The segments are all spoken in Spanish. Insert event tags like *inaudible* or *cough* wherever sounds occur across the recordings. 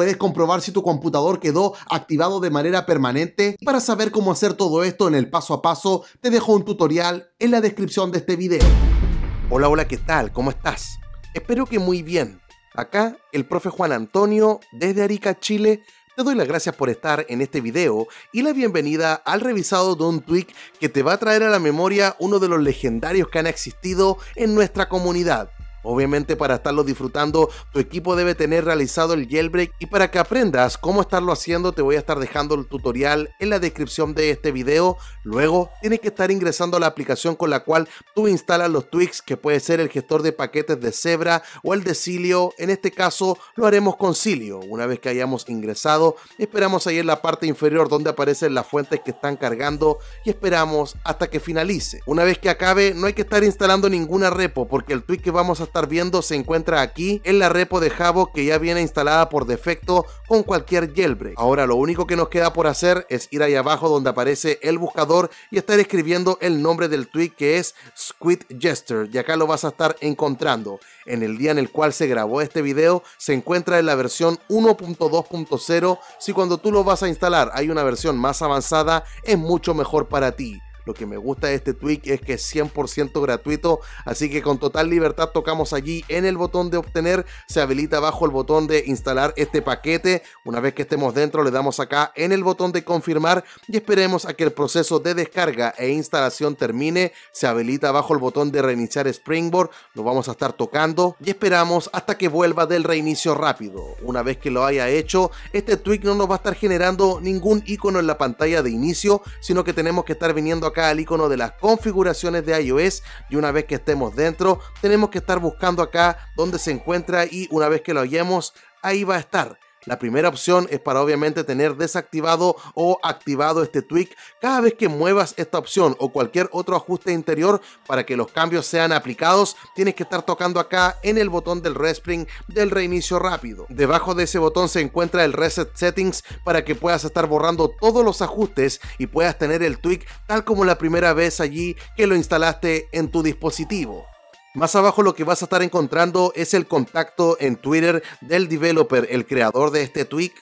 puedes comprobar si tu computador quedó activado de manera permanente. Para saber cómo hacer todo esto en el paso a paso, te dejo un tutorial en la descripción de este video. Hola, hola, ¿qué tal? ¿Cómo estás? Espero que muy bien. Acá el profe Juan Antonio desde Arica, Chile, te doy las gracias por estar en este video y la bienvenida al revisado de un tweet que te va a traer a la memoria uno de los legendarios que han existido en nuestra comunidad. Obviamente para estarlo disfrutando, tu equipo debe tener realizado el jailbreak y para que aprendas cómo estarlo haciendo te voy a estar dejando el tutorial en la descripción de este video. Luego tienes que estar ingresando a la aplicación con la cual tú instalas los tweaks que puede ser el gestor de paquetes de Zebra o el de Cilio. En este caso lo haremos con Cilio. Una vez que hayamos ingresado, esperamos ahí en la parte inferior donde aparecen las fuentes que están cargando y esperamos hasta que finalice. Una vez que acabe no hay que estar instalando ninguna repo porque el tweak que vamos a estar viendo se encuentra aquí en la repo de javo que ya viene instalada por defecto con cualquier jailbreak. Ahora lo único que nos queda por hacer es ir ahí abajo donde aparece el buscador y estar escribiendo el nombre del tweet que es Squid Jester y acá lo vas a estar encontrando. En el día en el cual se grabó este video se encuentra en la versión 1.2.0 si cuando tú lo vas a instalar hay una versión más avanzada es mucho mejor para ti. Lo que me gusta de este tweak es que es 100% gratuito, así que con total libertad tocamos allí en el botón de obtener, se habilita bajo el botón de instalar este paquete. Una vez que estemos dentro le damos acá en el botón de confirmar y esperemos a que el proceso de descarga e instalación termine. Se habilita bajo el botón de reiniciar Springboard, lo vamos a estar tocando y esperamos hasta que vuelva del reinicio rápido. Una vez que lo haya hecho, este tweak no nos va a estar generando ningún icono en la pantalla de inicio, sino que tenemos que estar viniendo acá al icono de las configuraciones de iOS y una vez que estemos dentro tenemos que estar buscando acá donde se encuentra y una vez que lo hallemos ahí va a estar la primera opción es para obviamente tener desactivado o activado este tweak cada vez que muevas esta opción o cualquier otro ajuste interior para que los cambios sean aplicados tienes que estar tocando acá en el botón del respring del reinicio rápido. Debajo de ese botón se encuentra el reset settings para que puedas estar borrando todos los ajustes y puedas tener el tweak tal como la primera vez allí que lo instalaste en tu dispositivo. Más abajo lo que vas a estar encontrando es el contacto en Twitter del developer, el creador de este tweet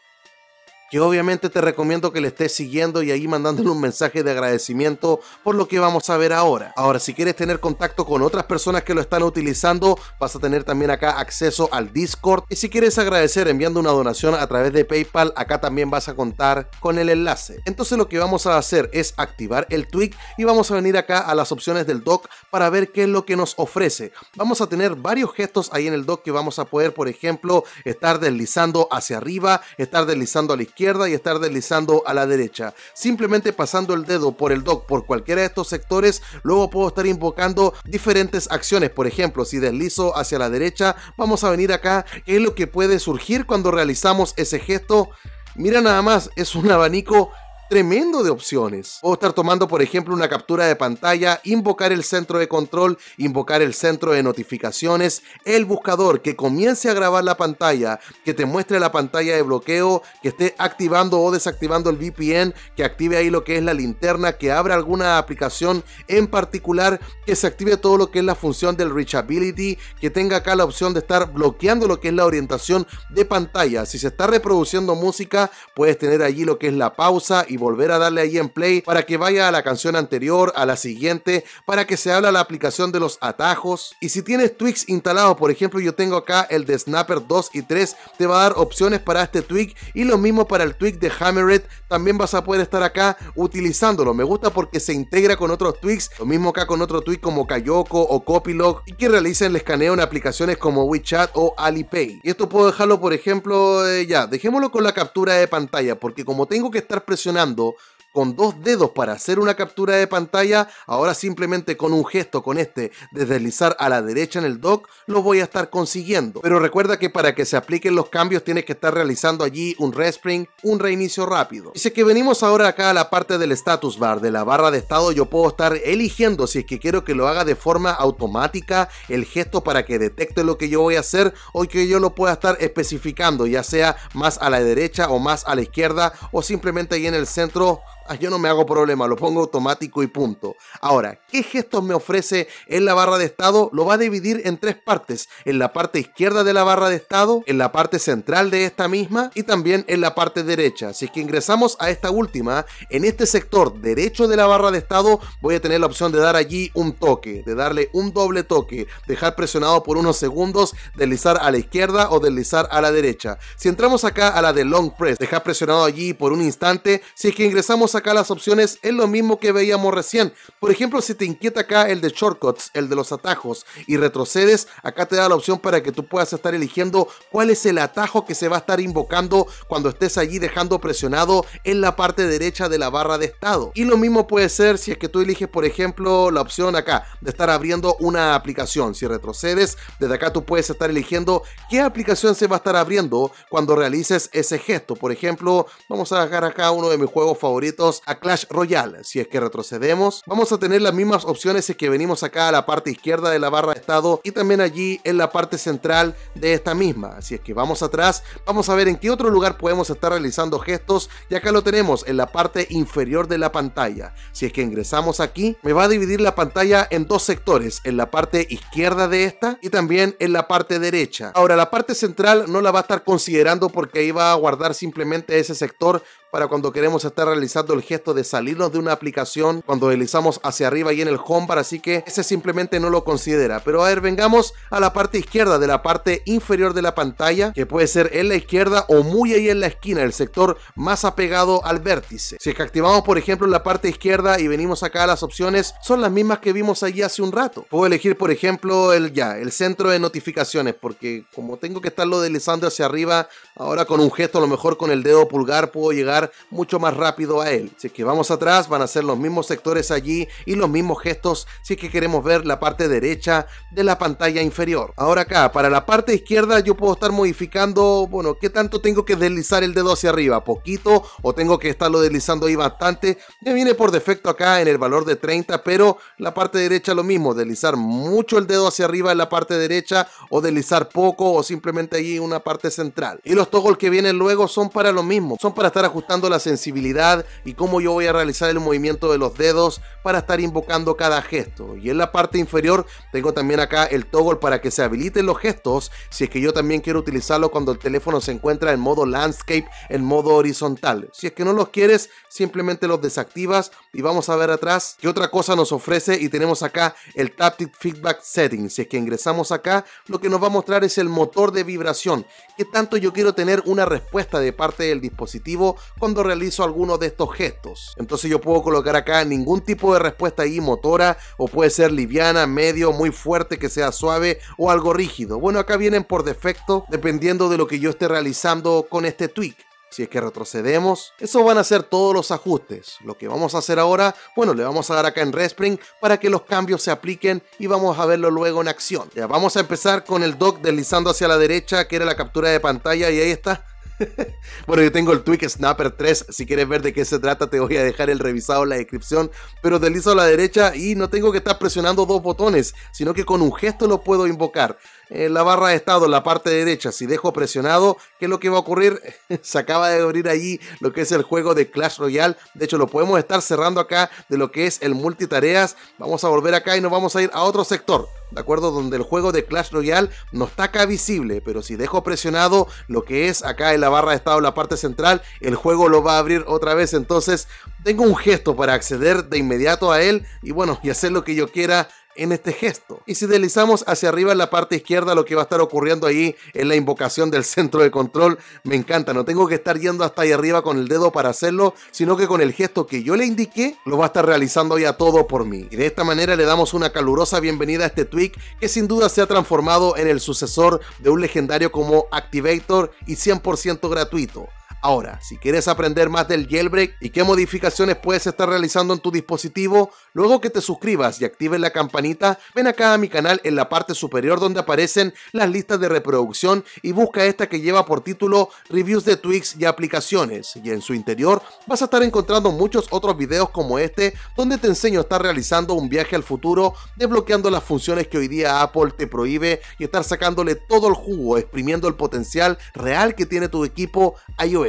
que obviamente te recomiendo que le estés siguiendo y ahí mandándole un mensaje de agradecimiento por lo que vamos a ver ahora. Ahora, si quieres tener contacto con otras personas que lo están utilizando, vas a tener también acá acceso al Discord. Y si quieres agradecer enviando una donación a través de PayPal, acá también vas a contar con el enlace. Entonces lo que vamos a hacer es activar el tweak y vamos a venir acá a las opciones del doc para ver qué es lo que nos ofrece. Vamos a tener varios gestos ahí en el doc que vamos a poder, por ejemplo, estar deslizando hacia arriba, estar deslizando a la izquierda y estar deslizando a la derecha. Simplemente pasando el dedo por el dock por cualquiera de estos sectores, luego puedo estar invocando diferentes acciones. Por ejemplo, si deslizo hacia la derecha, vamos a venir acá. ¿Qué es lo que puede surgir cuando realizamos ese gesto? Mira nada más, es un abanico tremendo de opciones. o estar tomando, por ejemplo, una captura de pantalla, invocar el centro de control, invocar el centro de notificaciones, el buscador que comience a grabar la pantalla, que te muestre la pantalla de bloqueo, que esté activando o desactivando el VPN, que active ahí lo que es la linterna, que abra alguna aplicación en particular, que se active todo lo que es la función del reachability, que tenga acá la opción de estar bloqueando lo que es la orientación de pantalla. Si se está reproduciendo música, puedes tener allí lo que es la pausa y volver a darle ahí en play para que vaya a la canción anterior, a la siguiente, para que se habla la aplicación de los atajos. Y si tienes tweaks instalados, por ejemplo, yo tengo acá el de Snapper 2 y 3, te va a dar opciones para este tweak y lo mismo para el tweak de Hammered, también vas a poder estar acá utilizándolo. Me gusta porque se integra con otros tweaks, lo mismo acá con otro tweak como Kayoko o Copylog. y que realicen el escaneo en aplicaciones como WeChat o Alipay. Y esto puedo dejarlo, por ejemplo, eh, ya, dejémoslo con la captura de pantalla, porque como tengo que estar presionando ランド con dos dedos para hacer una captura de pantalla, ahora simplemente con un gesto con este de deslizar a la derecha en el dock, lo voy a estar consiguiendo. Pero recuerda que para que se apliquen los cambios tienes que estar realizando allí un respring, un reinicio rápido. Dice que venimos ahora acá a la parte del status bar, de la barra de estado yo puedo estar eligiendo si es que quiero que lo haga de forma automática el gesto para que detecte lo que yo voy a hacer o que yo lo pueda estar especificando, ya sea más a la derecha o más a la izquierda o simplemente ahí en el centro Ah, yo no me hago problema, lo pongo automático y punto. Ahora, ¿qué gestos me ofrece en la barra de estado? Lo va a dividir en tres partes, en la parte izquierda de la barra de estado, en la parte central de esta misma y también en la parte derecha. Si es que ingresamos a esta última, en este sector derecho de la barra de estado voy a tener la opción de dar allí un toque, de darle un doble toque, dejar presionado por unos segundos, deslizar a la izquierda o deslizar a la derecha. Si entramos acá a la de long press, dejar presionado allí por un instante, si es que ingresamos a acá las opciones es lo mismo que veíamos recién. Por ejemplo, si te inquieta acá el de shortcuts, el de los atajos, y retrocedes, acá te da la opción para que tú puedas estar eligiendo cuál es el atajo que se va a estar invocando cuando estés allí dejando presionado en la parte derecha de la barra de estado. Y lo mismo puede ser si es que tú eliges, por ejemplo, la opción acá de estar abriendo una aplicación. Si retrocedes, desde acá tú puedes estar eligiendo qué aplicación se va a estar abriendo cuando realices ese gesto. Por ejemplo, vamos a dejar acá uno de mis juegos favoritos a Clash Royale. Si es que retrocedemos, vamos a tener las mismas opciones que venimos acá a la parte izquierda de la barra de estado y también allí en la parte central de esta misma. Si es que vamos atrás, vamos a ver en qué otro lugar podemos estar realizando gestos y acá lo tenemos en la parte inferior de la pantalla. Si es que ingresamos aquí, me va a dividir la pantalla en dos sectores, en la parte izquierda de esta y también en la parte derecha. Ahora la parte central no la va a estar considerando porque iba a guardar simplemente ese sector para cuando queremos estar realizando el gesto de salirnos de una aplicación cuando deslizamos hacia arriba y en el home bar, así que ese simplemente no lo considera. Pero a ver, vengamos a la parte izquierda de la parte inferior de la pantalla, que puede ser en la izquierda o muy ahí en la esquina, el sector más apegado al vértice. Si es que activamos, por ejemplo, la parte izquierda y venimos acá a las opciones, son las mismas que vimos allí hace un rato. Puedo elegir, por ejemplo, el ya, el centro de notificaciones, porque como tengo que estarlo deslizando hacia arriba, ahora con un gesto, a lo mejor con el dedo pulgar puedo llegar mucho más rápido a él. Si que vamos atrás, van a ser los mismos sectores allí y los mismos gestos si es que queremos ver la parte derecha de la pantalla inferior. Ahora acá, para la parte izquierda yo puedo estar modificando, bueno, qué tanto tengo que deslizar el dedo hacia arriba, poquito o tengo que estarlo deslizando ahí bastante. Ya viene por defecto acá en el valor de 30, pero la parte derecha lo mismo, deslizar mucho el dedo hacia arriba en la parte derecha o deslizar poco o simplemente ahí una parte central. Y los toggles que vienen luego son para lo mismo, son para estar ajustando la sensibilidad y cómo yo voy a realizar el movimiento de los dedos para estar invocando cada gesto. Y en la parte inferior tengo también acá el toggle para que se habiliten los gestos si es que yo también quiero utilizarlo cuando el teléfono se encuentra en modo landscape, en modo horizontal. Si es que no los quieres, simplemente los desactivas y vamos a ver atrás qué otra cosa nos ofrece y tenemos acá el Taptic Feedback Setting. Si es que ingresamos acá, lo que nos va a mostrar es el motor de vibración. que tanto yo quiero tener una respuesta de parte del dispositivo cuando realizo alguno de estos gestos. Entonces yo puedo colocar acá ningún tipo de respuesta ahí motora o puede ser liviana, medio, muy fuerte, que sea suave o algo rígido. Bueno, acá vienen por defecto dependiendo de lo que yo esté realizando con este tweak. Si es que retrocedemos, esos van a ser todos los ajustes. Lo que vamos a hacer ahora, bueno, le vamos a dar acá en Respring para que los cambios se apliquen y vamos a verlo luego en acción. Ya, vamos a empezar con el dock deslizando hacia la derecha, que era la captura de pantalla y ahí está. *laughs* bueno, yo tengo el Twig Snapper 3. Si quieres ver de qué se trata, te voy a dejar el revisado en la descripción. Pero deslizo a la derecha y no tengo que estar presionando dos botones, sino que con un gesto lo puedo invocar en eh, la barra de estado, en la parte derecha. Si dejo presionado, ¿qué es lo que va a ocurrir? *laughs* Se acaba de abrir allí lo que es el juego de Clash Royale. De hecho, lo podemos estar cerrando acá de lo que es el multitareas. Vamos a volver acá y nos vamos a ir a otro sector. ¿De acuerdo? Donde el juego de Clash Royale no está acá visible, pero si dejo presionado lo que es acá en la barra de estado, en la parte central, el juego lo va a abrir otra vez. Entonces, tengo un gesto para acceder de inmediato a él y bueno, y hacer lo que yo quiera en este gesto. Y si deslizamos hacia arriba en la parte izquierda, lo que va a estar ocurriendo ahí en la invocación del centro de control. Me encanta, no tengo que estar yendo hasta ahí arriba con el dedo para hacerlo, sino que con el gesto que yo le indiqué, lo va a estar realizando ya todo por mí. Y de esta manera le damos una calurosa bienvenida a este tweak que sin duda se ha transformado en el sucesor de un legendario como Activator y 100% gratuito. Ahora, si quieres aprender más del jailbreak y qué modificaciones puedes estar realizando en tu dispositivo, luego que te suscribas y actives la campanita, ven acá a mi canal en la parte superior donde aparecen las listas de reproducción y busca esta que lleva por título Reviews de tweaks y aplicaciones y en su interior vas a estar encontrando muchos otros videos como este donde te enseño a estar realizando un viaje al futuro desbloqueando las funciones que hoy día Apple te prohíbe y estar sacándole todo el jugo, exprimiendo el potencial real que tiene tu equipo iOS.